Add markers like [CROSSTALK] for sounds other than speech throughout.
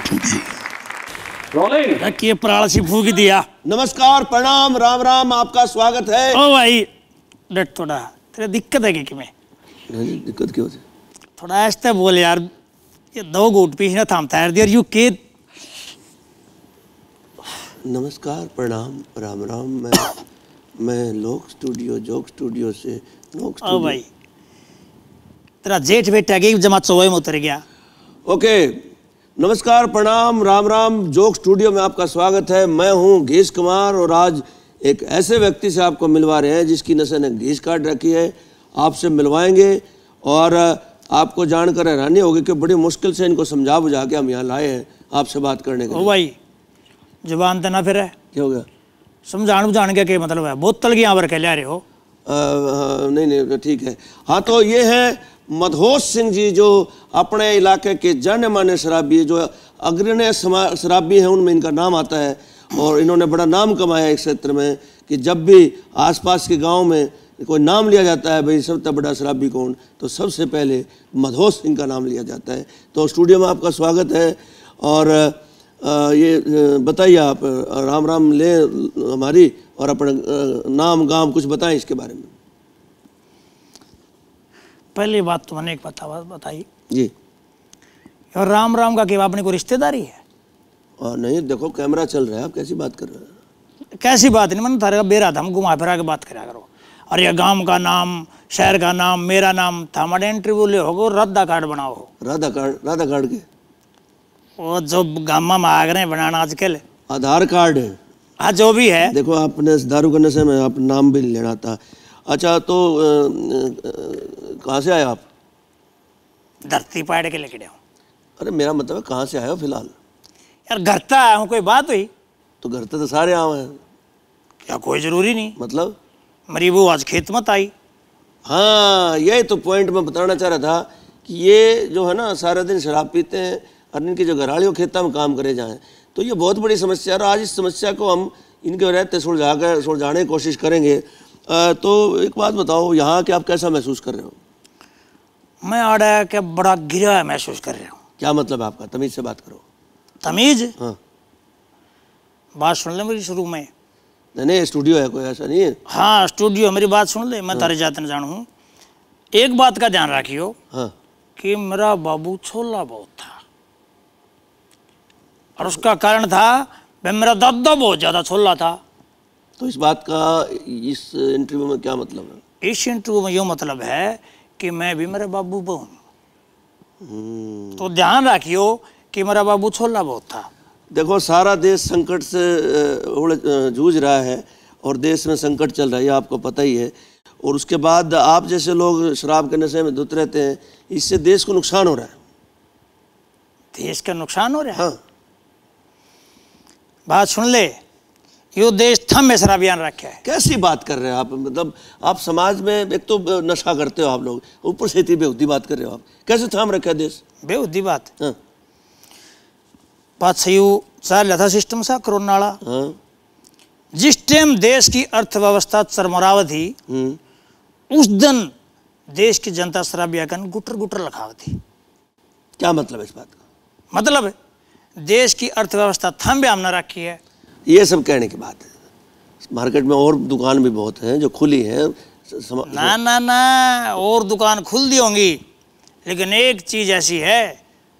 Studio rolling फूक दिया नमस्कार प्रणाम राम राम आपका स्वागत है ओ भाई डट थोड़ा तेरा दिक्कत है कि मैं दिक्कत क्यों थोड़ा ऐसा बोल यार ये दो गोट पीछे ना थाम तैर दिया यू के नमस्कार प्रणाम राम राम मैं मैं लोक स्टूडियो जोक स्टूडियो से लोक स्टूडियो ओ भाई तेरा जेठ बेटा गई जमा चौवे में उतर गया ओके okay, नमस्कार प्रणाम राम राम जोक स्टूडियो में आपका स्वागत है मैं हूं घीश कुमार और आज एक ऐसे व्यक्ति से आपको मिलवा रहे हैं जिसकी नशे ने घीस काट रखी है आपसे मिलवाएंगे और आपको जानकर हैरानी होगी कि बड़ी मुश्किल से इनको समझा बुझा के हम यहाँ लाए हैं आपसे बात करने के ओ भाई जबान तना तो फिर है क्या हो गया समझान बुझान के क्या मतलब है बोतल की यहाँ पर कह ले रहे हो आ, आ, हाँ, नहीं नहीं ठीक है हाँ तो ये है मधोस सिंह जी जो अपने इलाके के जाने माने शराबी जो अग्रण्य शराबी हैं उनमें इनका नाम आता है और इन्होंने बड़ा नाम कमाया इस क्षेत्र में कि जब भी आसपास के गांव में कोई नाम लिया जाता है भाई सबसे बड़ा शराबी कौन तो सबसे पहले मधोस सिंह का नाम लिया जाता है तो स्टूडियो में आपका स्वागत है और ये बताइए आप राम राम लें हमारी और अपने नाम गांव कुछ बताएं इसके बारे में पहली बात तो मैंने एक बता बताई जी और राम राम का केवल अपने को रिश्तेदारी है और नहीं देखो कैमरा चल रहा है आप कैसी बात कर रहे हैं कैसी बात नहीं मैंने तारे तो बेरा था हम घुमा फिरा के बात करा करो और ये गांव का नाम शहर का नाम मेरा नाम था तो हमारे इंटरव्यू ले होगो राधा कार्ड बनाओ राधा कार्ड राधा कार्ड के वो जो गाँव में आ गए बनाना आजकल आधार कार्ड हाँ जो भी है देखो आपने दारू करने से मैं आप नाम भी लेना था अच्छा तो कहाँ से आए आप धरती पाड़ के लेके हूँ अरे मेरा मतलब है कहाँ से आए हो फिलहाल यार घर तो आया हूँ कोई बात हुई तो घर तो, तो सारे आए हैं क्या कोई ज़रूरी नहीं मतलब मरी वो आज खेत मत आई हाँ यही तो पॉइंट मैं बताना चाह रहा था कि ये जो है ना सारा दिन शराब पीते हैं और इनके जो घराली वो में काम करे जाएँ तो ये बहुत बड़ी समस्या है और आज इस समस्या को हम इनके रहते तो सुलझा कर सुलझाने की कोशिश करेंगे तो एक बात बताओ यहाँ के आप कैसा महसूस कर रहे हो मैं आड़ा कि बड़ा गिरा महसूस कर रहा हूँ क्या मतलब आपका तमीज से बात करो तमीज हाँ बात सुन ले मेरी शुरू में नहीं नहीं स्टूडियो है कोई ऐसा नहीं है हाँ स्टूडियो मेरी बात सुन ले मैं हाँ। तारे जाते जान हूँ एक बात का ध्यान रखियो हाँ। कि मेरा बाबू छोला बहुत था और उसका कारण था मेरा दादा बहुत ज़्यादा छोला था तो इस बात का इस इंटरव्यू में क्या मतलब है इस इंटरव्यू में यो मतलब है कि मैं भी मेरा बाबू बो हूँ हम्म। तो ध्यान रखियो कि मेरा बाबू छोला बहुत था देखो सारा देश संकट से जूझ रहा है और देश में संकट चल रहा है ये आपको पता ही है और उसके बाद आप जैसे लोग शराब के नशे में धुत रहते हैं इससे देश को नुकसान हो रहा है देश का नुकसान हो रहा है हाँ। बात सुन ले ये देश थम में सर अभियान रखे है कैसी बात कर रहे हो आप मतलब आप समाज में एक तो नशा करते हो आप लोग ऊपर से इतनी बेहूदी बात कर रहे हो आप कैसे थम रखे देश बेहूदी बात बात सही चाल था सिस्टम सा कोरोना वाला हाँ। जिस टाइम देश की अर्थव्यवस्था चरमराव थी हम्म। उस दिन देश की जनता शराबिया कन गुटर गुटर लखाव थी क्या मतलब इस बात का मतलब देश की अर्थव्यवस्था थम भी हमने रखी है ये सब कहने की बात है मार्केट में और दुकान भी बहुत हैं जो खुली हैं ना ना ना और दुकान खुल दी होंगी लेकिन एक चीज़ ऐसी है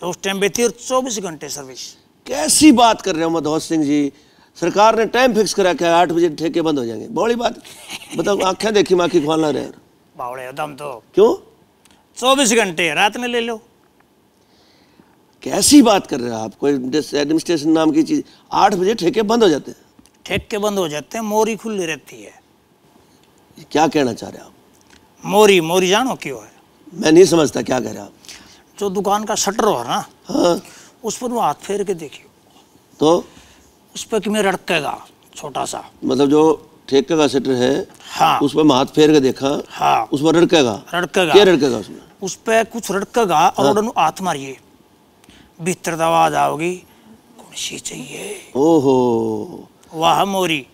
तो उस टाइम पे और चौबीस घंटे सर्विस कैसी बात कर रहे हो मधोज सिंह जी सरकार ने टाइम फिक्स करा क्या आठ बजे ठेके बंद हो जाएंगे बड़ी बात बताओ आंखें देखी माखी खुआना रहे बावड़े दम तो क्यों चौबीस घंटे रात में ले लो कैसी बात कर रहे हैं आप कोई एडमिनिस्ट्रेशन नाम की चीज़ आठ बजे ठेके बंद हो जाते हैं ठेके बंद हो जाते हैं मोरी खुली रहती है क्या कहना चाह रहे हैं आप मोरी मोरी जानो क्यों है मैं नहीं समझता क्या कह रहे हैं आप जो दुकान का शटर हो ना हाँ उस पर वो हाथ फेर के देखियो तो उस पर कि किमें रड़केगा छोटा सा मतलब जो ठेके का शटर है हाँ उस पर हाथ फेर के देखा हाँ उस पर रड़केगा रड़केगा क्या रड़केगा उसमें उस पर कुछ रड़केगा और हाँ। हाथ मारिए भीतर आवाज आओगी कौन चाहिए ओहो वाह मोरी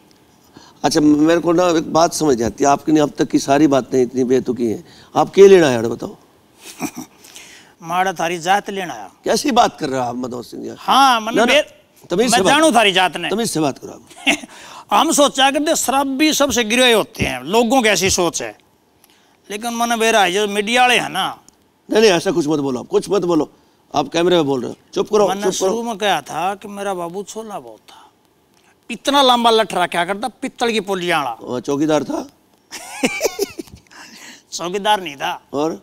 अच्छा मेरे को ना एक बात समझ जाती है आपकी अब तक की सारी बातें इतनी बेतुकी हैं आप क्या लेना है बताओ [LAUGHS] माड़ा थारी जात लेना आया कैसी बात कर रहा हो आप मधोर सिंह हाँ मतलब मैं जानू थारी जात ने तमीज से बात करो आप [LAUGHS] हम सोचा करते शराब भी सबसे गिरे होते हैं लोगों की ऐसी सोच है लेकिन मैंने बेरा जो मीडिया वाले हैं ना नहीं नहीं ऐसा कुछ मत बोलो कुछ मत बोलो आप कैमरे में बोल रहे हो चुप करो मैंने शुरू में कहा था कि मेरा बाबू छोला बहुत था इतना लंबा लठरा क्या करता पित्तल की पोलिया वाला चौकीदार था [LAUGHS] चौकीदार नहीं था और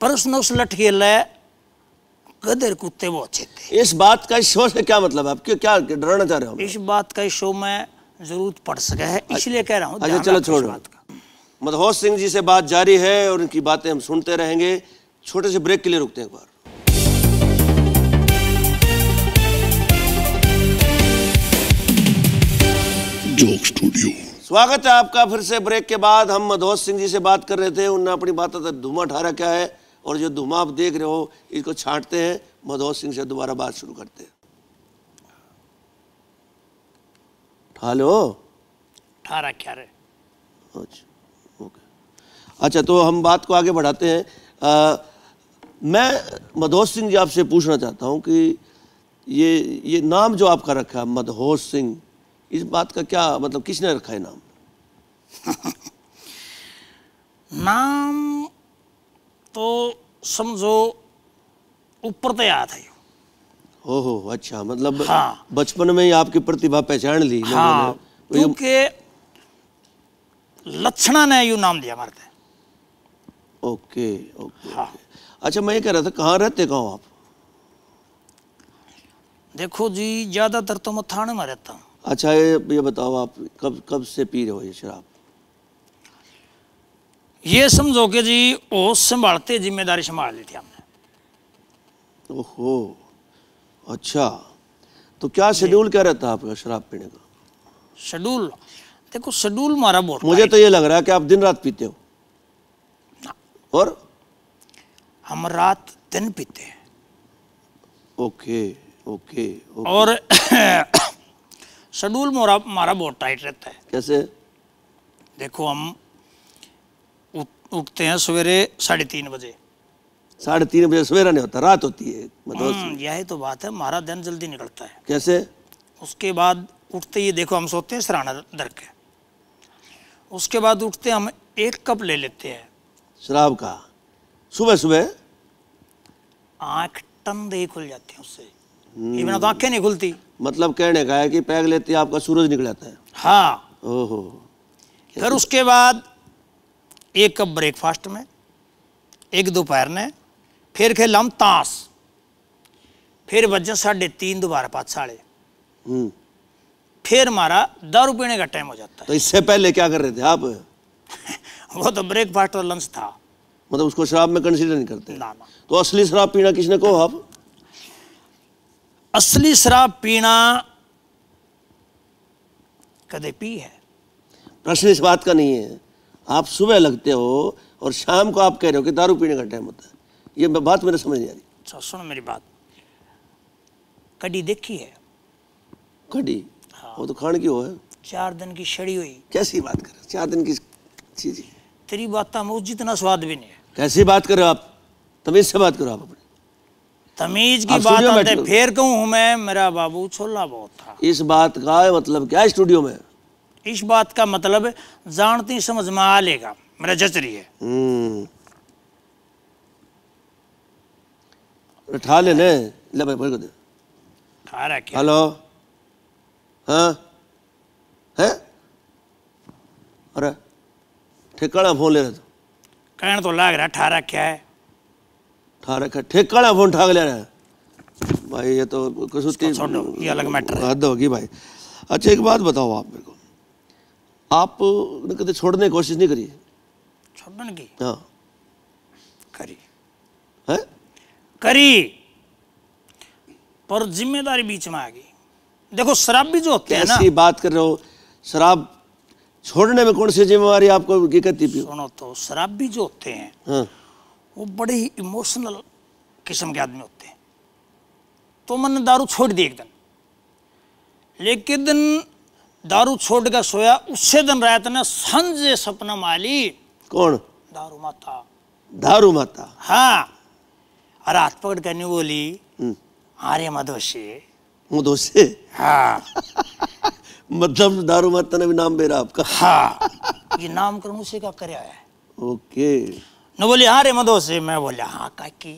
पर उसने उस लठके लय गदर कुत्ते वो अच्छे थे इस बात का इस शो से क्या मतलब आप क्यों क्या डरना चाह रहे हो इस बात का इस शो में जरूरत पड़ सका है इसलिए कह रहा हूँ अच्छा चलो छोड़ बात का मधोज सिंह जी से बात जारी है और उनकी बातें हम सुनते रहेंगे छोटे से ब्रेक के लिए रुकते हैं एक बार जोक स्टूडियो स्वागत है आपका फिर से ब्रेक के बाद हम मधोज सिंह जी से बात कर रहे थे उन्होंने अपनी बात धुआं ठहरा क्या है और जो धुआं आप देख रहे हो इसको छांटते हैं मधोज सिंह से दोबारा बात शुरू करते हैं हेलो ठहरा क्या रे अच्छा अच्छा तो हम बात को आगे बढ़ाते हैं आ, मैं मधोज सिंह जी आपसे पूछना चाहता हूँ कि ये ये नाम जो आपका रखा मधोज सिंह इस बात का क्या मतलब किसने रखा है नाम [LAUGHS] नाम तो समझो ऊपर तो याद है हो हो अच्छा मतलब हाँ, बचपन में ही आपकी प्रतिभा पहचान ली हाँ, तो क्योंकि लक्षणा ने यू नाम दिया मारते ओके ओके हाँ। अच्छा मैं ये कह रहा था कहाँ रहते कहो आप देखो जी ज्यादातर तो मैं थाने में रहता हूँ अच्छा ये ये बताओ आप कब कब से पी रहे हो ये शराब ये समझो कि जी ओ संभालते जिम्मेदारी संभाल ली थी हमने ओहो अच्छा तो क्या शेड्यूल क्या रहता है आपका शराब पीने का शेड्यूल देखो शेड्यूल मारा बोल मुझे तो ये लग रहा है कि आप दिन रात पीते हो ना और हम रात दिन पीते हैं ओके ओके, ओके। और शेड्यूल हमारा बहुत टाइट रहता है कैसे देखो हम उठते हैं सवेरे साढ़े तीन बजे साढ़े तीन बजे सवेरा नहीं होता रात होती है हम्म, यही तो बात है हमारा दिन जल्दी निकलता है कैसे उसके बाद उठते ही देखो हम सोते हैं सराहना दर के उसके बाद उठते हम एक कप ले लेते हैं शराब का सुबह सुबह आँख टन दही खुल जाते हैं उससे ये तो आंखें नहीं खुलती मतलब कहने का है कि पैग लेते आपका सूरज निकल जाता है हाँ ओहो फिर उसके बाद एक कप ब्रेकफास्ट में एक दोपहर ने फिर खेला हम ताश फिर बजे साढ़े तीन दोबारा पाँच साढ़े हम्म। फिर मारा दारू पीने का टाइम हो जाता है तो इससे पहले क्या कर रहे थे आप [LAUGHS] वो तो ब्रेकफास्ट और लंच था मतलब उसको शराब में कंसीडर नहीं करते ना ना तो असली शराब पीना किसने को आप असली शराब पीना कदे पी है प्रश्न इस बात का नहीं है आप सुबह लगते हो और शाम को आप कह रहे हो कि दारू पीने का टाइम होता है ये बात मेरे समझ नहीं आ रही अच्छा, सुनो मेरी बात कड़ी देखी है कड़ी हाँ। वो तो खान की हो है चार दिन की छड़ी हुई कैसी बात कर रहे चार दिन की चीज तेरी बात में जितना स्वाद भी नहीं है कैसी बात कर रहे हो आप तभी से बात करो आप अपने तमीज की बात आते फिर कहूँ मैं मेरा बाबू छोला बहुत था इस बात का मतलब क्या स्टूडियो में इस बात का मतलब जानती समझ में आ लेगा मेरा जचरी है उठा हम्म। ले ले ले भाई बोल दे खा रहा क्या हेलो हाँ है अरे ठिकाना फोन ले रहे तो कहने तो लाग रहा ठा रहा क्या है ठा रखा ठेकाड़ा फोन ठाक लिया भाई ये तो कसौटी ये अलग मैटर हद होगी भाई अच्छा एक बात बताओ आप मेरे को आप कभी छोड़ने की कोशिश नहीं करी छोड़ने की हाँ करी है करी पर जिम्मेदारी बीच में आ गई देखो शराब भी जो होती है ना बात कर रहे हो शराब छोड़ने में कौन सी जिम्मेवारी आपको कहती सुनो तो शराब भी जो होते हैं हाँ। वो बड़े ही इमोशनल किस्म के आदमी होते हैं तो मैंने दारू छोड़ दी एक दिन लेकिन दिन दारू छोड़ कर सोया उससे दिन रात ने संजय सपना माली कौन दारू माता दारू माता हाँ अरे हाथ पकड़ कर नहीं बोली अरे मधोशी मधोशी हाँ [LAUGHS] मतलब दारू माता ने भी नाम बेरा आपका हाँ ये नाम नामकरण उसे का कर आया है ओके न बोली हाँ रे मदोसी मैं बोला हाँ काकी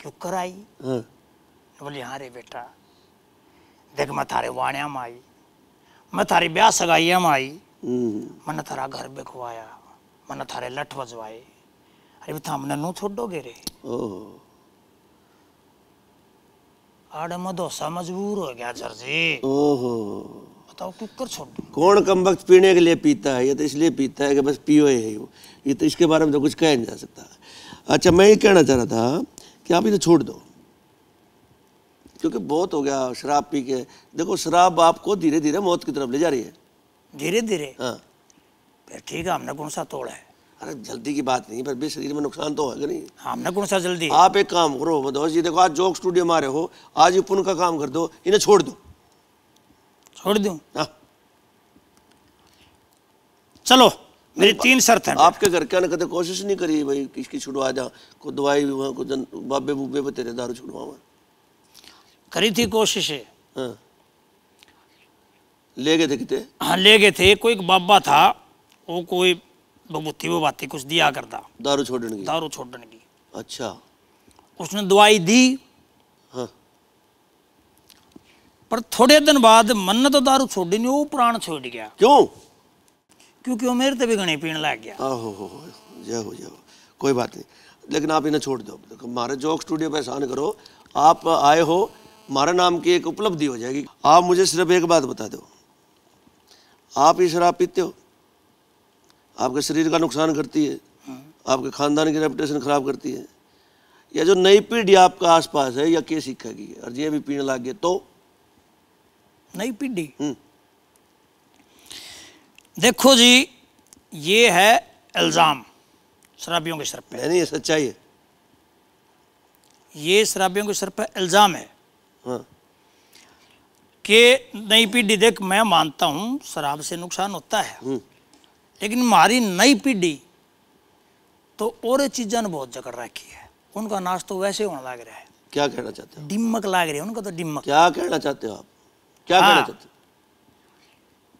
क्यों कराई हाँ। न बोली हाँ रे बेटा देख मैं थारे वाणिया में आई मैं थारी ब्याह सगाइया में आई हम्म। मैंने थारा घर बिखवाया मैंने थारे लठ वजवाए अरे था मैंने नू छोड़ोगे रे आड़ मदोसा मजबूर हो गया जर्जी ओहो बताओ क्यों कर छोड़ कौन कम वक्त पीने के लिए पीता है ये तो इसलिए पीता है कि बस पियो है वो ये तो इसके बारे में तो कुछ कह नहीं जा सकता अच्छा मैं ये कहना चाह रहा था कि आप इसे छोड़ दो क्योंकि बहुत हो गया शराब पी के देखो शराब आपको धीरे धीरे मौत की तरफ ले जा रही है धीरे धीरे हाँ ठीक है हमने कौन सा तोड़ा है अरे जल्दी की बात नहीं पर भी शरीर में नुकसान तो होगा नहीं हाँ, हमने कौन सा जल्दी आप एक काम करो मधोस जी देखो आज जोक स्टूडियो में आ रहे हो आज ही पुन का काम कर दो इन्हें छोड़ दो छोड़ दू हाँ। चलो मेरी तीन शर्त है आपके घर क्या कहते तो कोशिश नहीं करी भाई किसकी छुड़वा जा को दवाई भी को जन बाबे बुबे पे तेरे दारू छुड़वा करी थी कोशिश है हाँ। ले गए थे कितने हाँ ले गए थे कोई बाबा था वो कोई बबूती वो बाती कुछ दिया करता दारू छोड़ने की दारू छोड़ने की अच्छा उसने दवाई दी पर थोड़े दिन बाद मन तो दारू छोड़ी नहीं वो प्राण छोड़ गया क्यों क्योंकि वो मेरे से भी घनी पीने लग गया आहो हो हो जय हो जय हो कोई बात नहीं लेकिन आप इन्हें छोड़ दो देखो मारे जोक स्टूडियो पर एहसान करो आप आए हो मारे नाम की एक उपलब्धि हो जाएगी आप मुझे सिर्फ एक बात बता दो आप ही शराब पीते हो आपके शरीर का नुकसान करती है आपके खानदान की रेपुटेशन खराब करती है या जो नई पीढ़ी आपका आसपास है या के सीखेगी और ये भी पीने लग गए तो नई पीढ़ी हम्म। देखो जी ये है इल्ज़ाम शराबियों के सर पे नहीं ये सच्चाई है ये शराबियों के सर पे इल्ज़ाम है हाँ। कि नई पीढ़ी देख मैं मानता हूं शराब से नुकसान होता है हम्म। लेकिन हमारी नई पीढ़ी तो और चीजा ने बहुत जकड़ रखी है उनका नाश तो वैसे होने लग रहा है क्या कहना चाहते हो दिमक लाग रही है उनका तो दिमक क्या कहना चाहते हो आप क्या कहना चाहते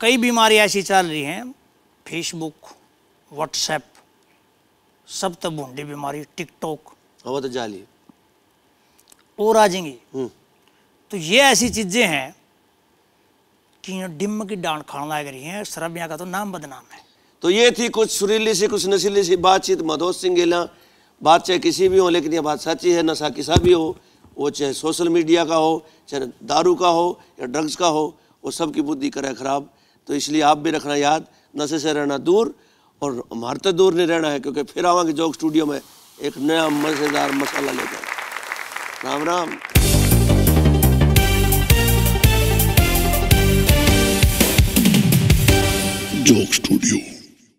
कई बीमारियां ऐसी चल रही हैं फेसबुक व्हाट्सएप सब तब तो भूडी बीमारी टिकटॉक वो तो जाली और आ जाएंगी तो ये ऐसी चीज़ें हैं कि डिम की डांड खान लायक रही हैं शराबियाँ का तो नाम बदनाम है तो ये थी कुछ सुरीली सी कुछ नशीली सी बातचीत मधोज सिंह गिला बात चाहे किसी भी हो लेकिन ये बात सच्ची है नशा किसा भी हो वो चाहे सोशल मीडिया का हो चाहे दारू का हो या ड्रग्स का हो वो सब की बुद्धि करे ख़राब तो इसलिए आप भी रखना याद नशे से रहना दूर और मारते तो दूर नहीं रहना है क्योंकि फिर आवागे जोक स्टूडियो में एक नया मज़ेदार मसाला लेकर राम राम जोक स्टूडियो